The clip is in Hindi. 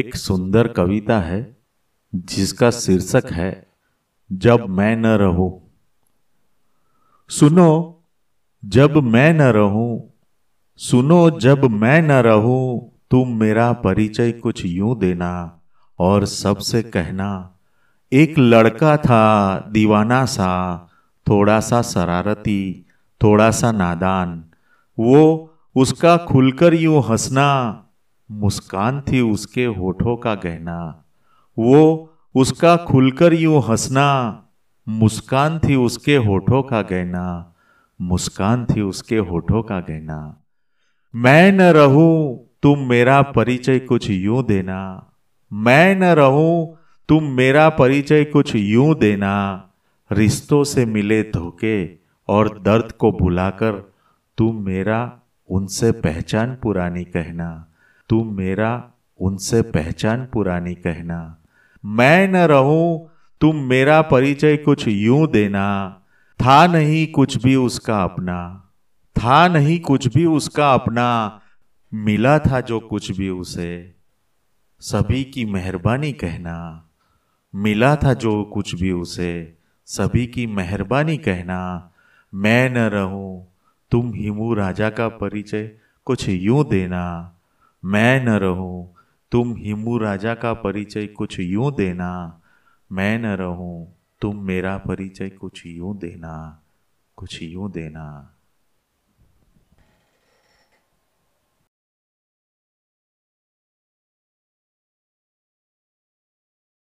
एक सुंदर कविता है जिसका शीर्षक है जब मैं न रहू सुनो जब मैं न रहूं सुनो जब मैं न रहूं तुम मेरा परिचय कुछ यूं देना और सबसे कहना एक लड़का था दीवाना सा थोड़ा सा शरारती थोड़ा सा नादान वो उसका खुलकर यूं हंसना मुस्कान थी उसके होठों का गहना वो उसका खुलकर यूं हंसना मुस्कान थी उसके होठों का गहना मुस्कान थी उसके होठों का गहना मैं न रहूं तुम मेरा परिचय कुछ यूं देना मैं न रहूं तुम मेरा परिचय कुछ यूं देना रिश्तों से मिले धोखे और दर्द को भुलाकर तुम मेरा उनसे पहचान पुरानी कहना तू मेरा उनसे पहचान पुरानी कहना मैं न रहूं तुम मेरा परिचय कुछ यूं देना था नहीं कुछ भी उसका अपना था नहीं कुछ भी उसका अपना मिला था जो कुछ भी उसे सभी की मेहरबानी कहना मिला था जो कुछ भी उसे सभी की मेहरबानी कहना मैं न रहूं तुम हिमू राजा का परिचय कुछ यूं देना मैं न रहूं तुम हिमू राजा का परिचय कुछ यूं देना मैं न रहूं तुम मेरा परिचय कुछ यूं देना कुछ यूं देना